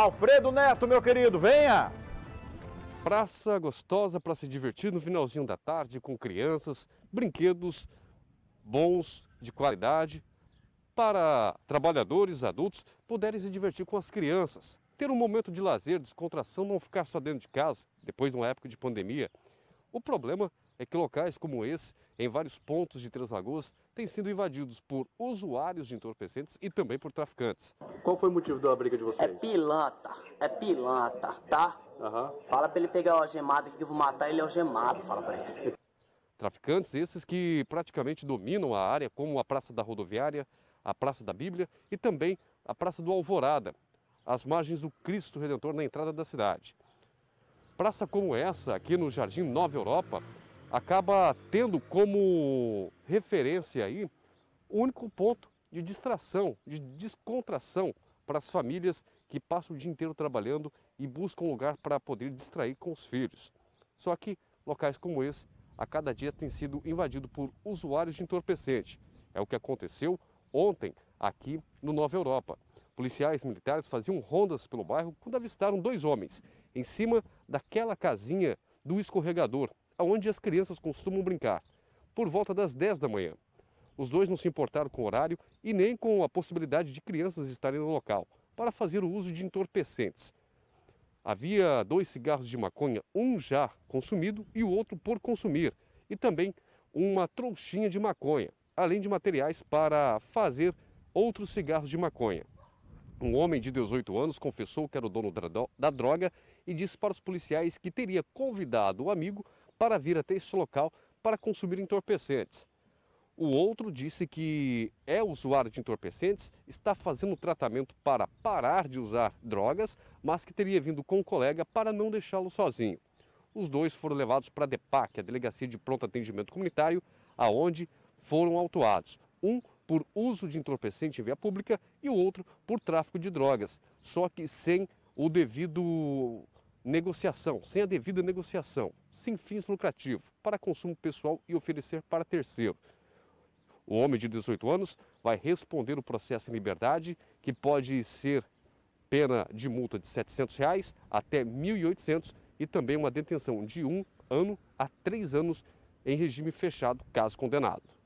Alfredo Neto, meu querido, venha! Praça gostosa para se divertir no finalzinho da tarde com crianças, brinquedos bons, de qualidade, para trabalhadores, adultos puderem se divertir com as crianças, ter um momento de lazer, descontração, não ficar só dentro de casa, depois de uma época de pandemia. O problema é que locais como esse, em vários pontos de Três Lagoas, têm sido invadidos por usuários de entorpecentes e também por traficantes. Qual foi o motivo da briga de vocês? É pilanta, é pilanta, tá? Uhum. Fala pra ele pegar o algemado que eu vou matar ele algemado, fala pra ele. Traficantes esses que praticamente dominam a área, como a Praça da Rodoviária, a Praça da Bíblia e também a Praça do Alvorada, as margens do Cristo Redentor na entrada da cidade. Praça como essa, aqui no Jardim Nova Europa, acaba tendo como referência aí o único ponto de distração, de descontração para as famílias que passam o dia inteiro trabalhando e buscam um lugar para poder distrair com os filhos. Só que locais como esse a cada dia tem sido invadido por usuários de entorpecente. É o que aconteceu ontem aqui no Nova Europa. Policiais militares faziam rondas pelo bairro quando avistaram dois homens em cima daquela casinha do escorregador onde as crianças costumam brincar, por volta das 10 da manhã. Os dois não se importaram com o horário e nem com a possibilidade de crianças estarem no local para fazer o uso de entorpecentes. Havia dois cigarros de maconha, um já consumido e o outro por consumir, e também uma trouxinha de maconha, além de materiais para fazer outros cigarros de maconha. Um homem de 18 anos confessou que era o dono da droga e disse para os policiais que teria convidado o amigo para vir até esse local para consumir entorpecentes. O outro disse que é usuário de entorpecentes, está fazendo tratamento para parar de usar drogas, mas que teria vindo com um colega para não deixá-lo sozinho. Os dois foram levados para a DEPAC, a Delegacia de Pronto Atendimento Comunitário, aonde foram autuados. Um por uso de entorpecente em via pública e o outro por tráfico de drogas, só que sem o devido negociação, sem a devida negociação, sem fins lucrativos, para consumo pessoal e oferecer para terceiro. O homem de 18 anos vai responder o processo em liberdade, que pode ser pena de multa de R$ 700 reais até R$ 1.800 e também uma detenção de um ano a três anos em regime fechado, caso condenado.